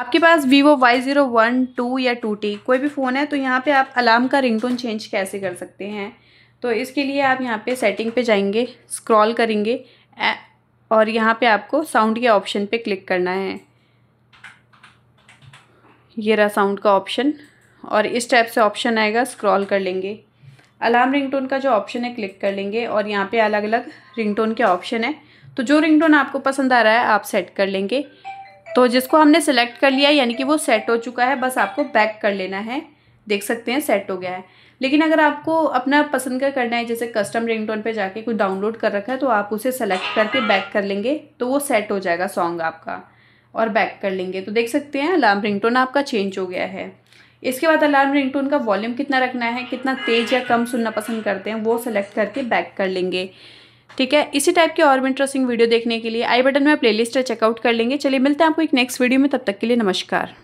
आपके पास Vivo Y zero one two या टू टी कोई भी फ़ोन है तो यहाँ पे आप अलार्म का रिंगटोन चेंज कैसे कर सकते हैं तो इसके लिए आप यहाँ पे सेटिंग पे जाएंगे स्क्रॉल करेंगे और यहाँ पे आपको साउंड के ऑप्शन पे क्लिक करना है ये रहा साउंड का ऑप्शन और इस टाइप से ऑप्शन आएगा स्क्रॉल कर लेंगे अलार्म रिंगटोन का जो ऑप्शन है क्लिक कर लेंगे और यहाँ पे अलग अलग रिंगटोन के ऑप्शन है तो जो रिंगटोन आपको पसंद आ रहा है आप सेट कर लेंगे तो जिसको हमने सेलेक्ट कर लिया यानी कि वो सेट हो चुका है बस आपको बैक कर लेना है देख सकते हैं सेट हो गया है लेकिन अगर आपको अपना पसंद का करना है जैसे कस्टम रिंगटोन पे जाके कुछ डाउनलोड कर रखा है तो आप उसे सेलेक्ट करके बैक कर लेंगे तो वो सेट हो जाएगा सॉन्ग आपका और बैक कर लेंगे तो देख सकते हैं अलार्म रिंगटोन आपका चेंज हो गया है इसके बाद अलार्म रिंगटोन का वॉल्यूम कितना रखना है कितना तेज़ या कम सुनना पसंद करते हैं वो सेलेक्ट करके बैक कर लेंगे ठीक है इसी टाइप के और भी इंटरेस्टिंग वीडियो देखने के लिए आई बटन में प्लेलिस्ट चेकआउट कर लेंगे चलिए मिलते हैं आपको एक नेक्स्ट वीडियो में तब तक के लिए नमस्कार